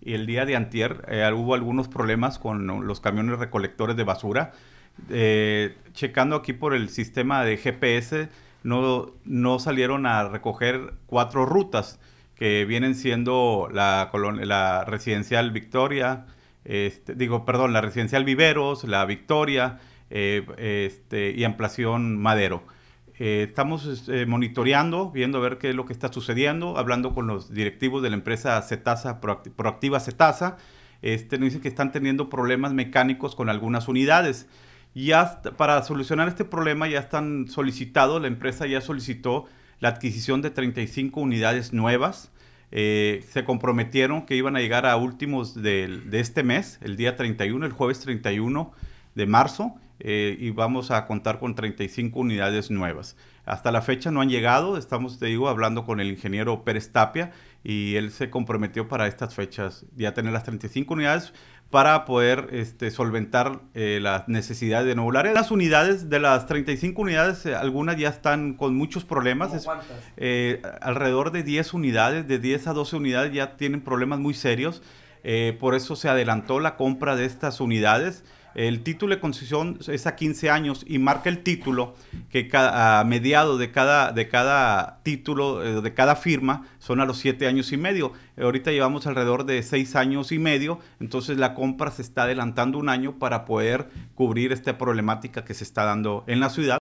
Y el día de antier eh, hubo algunos problemas con los camiones recolectores de basura. Eh, checando aquí por el sistema de GPS, no, salieron a recoger cuatro rutas que vienen siendo la, residencial Victoria, este, digo, perdón, la residencial Viveros, la Victoria eh, este, y Ampliación Madero. Eh, estamos este, monitoreando, viendo a ver qué es lo que está sucediendo, hablando con los directivos de la empresa Cetasa, Proactiva Cetasa. Este, nos dicen que están teniendo problemas mecánicos con algunas unidades. Y para solucionar este problema ya están solicitados, la empresa ya solicitó la adquisición de 35 unidades nuevas. Eh, se comprometieron que iban a llegar a últimos de, de este mes, el día 31, el jueves 31 de marzo eh, y vamos a contar con 35 unidades nuevas. Hasta la fecha no han llegado, estamos, te digo, hablando con el ingeniero Pérez Tapia y él se comprometió para estas fechas ya tener las 35 unidades para poder este, solventar eh, las necesidades de Nuevo Las unidades, de las 35 unidades, eh, algunas ya están con muchos problemas. alrededor de 10 unidades, de 10 a 12 unidades ya tienen problemas muy serios. Eh, por eso se adelantó la compra de estas unidades. El título de concesión es a 15 años y marca el título que a mediado de cada, de cada título, eh, de cada firma, son a los 7 años y medio. Ahorita llevamos alrededor de 6 años y medio, entonces la compra se está adelantando un año para poder cubrir esta problemática que se está dando en la ciudad.